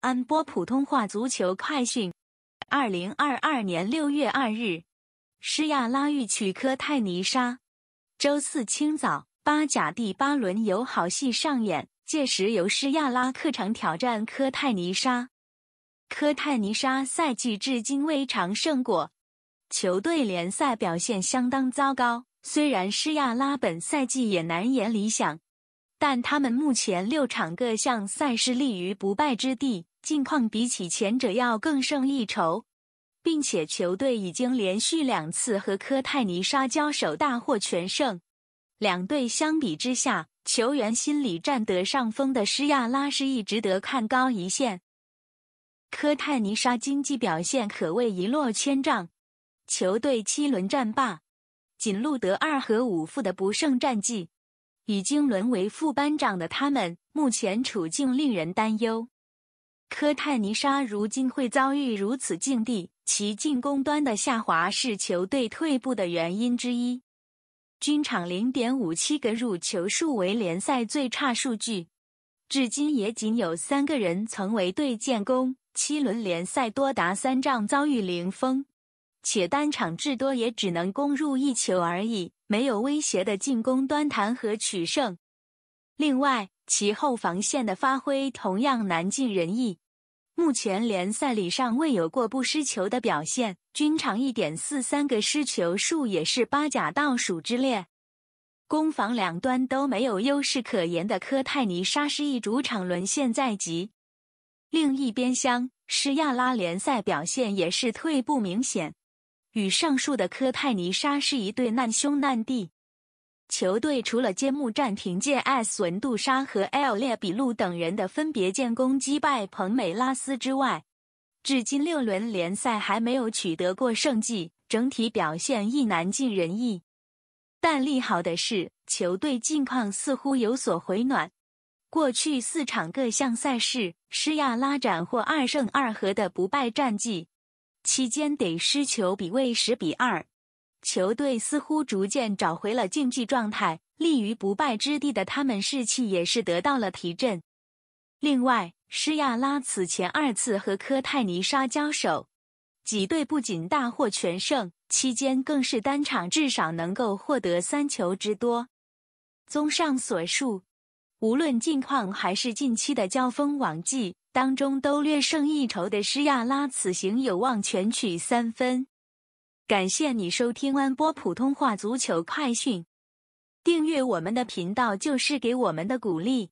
安播普通话足球快讯：二零二二年六月二日，施亚拉欲娶科泰尼莎。周四清早，巴甲第八轮有好戏上演，届时由施亚拉客场挑战科泰尼莎。科泰尼莎赛季至今未尝胜果，球队联赛表现相当糟糕。虽然施亚拉本赛季也难言理想。但他们目前六场各项赛事立于不败之地，近况比起前者要更胜一筹，并且球队已经连续两次和科泰尼沙交手大获全胜。两队相比之下，球员心理占得上风的施亚拉是一值得看高一线。科泰尼沙经济表现可谓一落千丈，球队七轮战罢，仅录得二和五负的不胜战绩。已经沦为副班长的他们，目前处境令人担忧。科泰尼沙如今会遭遇如此境地，其进攻端的下滑是球队退步的原因之一。均场零点五七个入球数为联赛最差数据，至今也仅有三个人曾为队建功。七轮联赛多达三仗遭遇零封，且单场至多也只能攻入一球而已。没有威胁的进攻端谈何取胜？另外，其后防线的发挥同样难尽人意。目前联赛里尚未有过不失球的表现，均场一点四三个失球数也是八甲倒数之列。攻防两端都没有优势可言的科泰尼沙士易主场沦陷在即，另一边厢施亚拉联赛表现也是退步明显。与上述的科泰尼沙是一对难兄难弟。球队除了揭幕战凭借 S 文杜莎和 L 列比路等人的分别建功击败彭美拉斯之外，至今六轮联赛还没有取得过胜绩，整体表现亦难尽人意。但利好的是，球队近况似乎有所回暖。过去四场各项赛事，施亚拉斩获二胜二和的不败战绩。期间，得失球比位十比二，球队似乎逐渐找回了竞技状态。立于不败之地的他们，士气也是得到了提振。另外，施亚拉此前二次和科泰尼沙交手，几队不仅大获全胜，期间更是单场至少能够获得三球之多。综上所述，无论近况还是近期的交锋往绩。当中都略胜一筹的施亚拉，此行有望全取三分。感谢你收听安播普通话足球快讯，订阅我们的频道就是给我们的鼓励。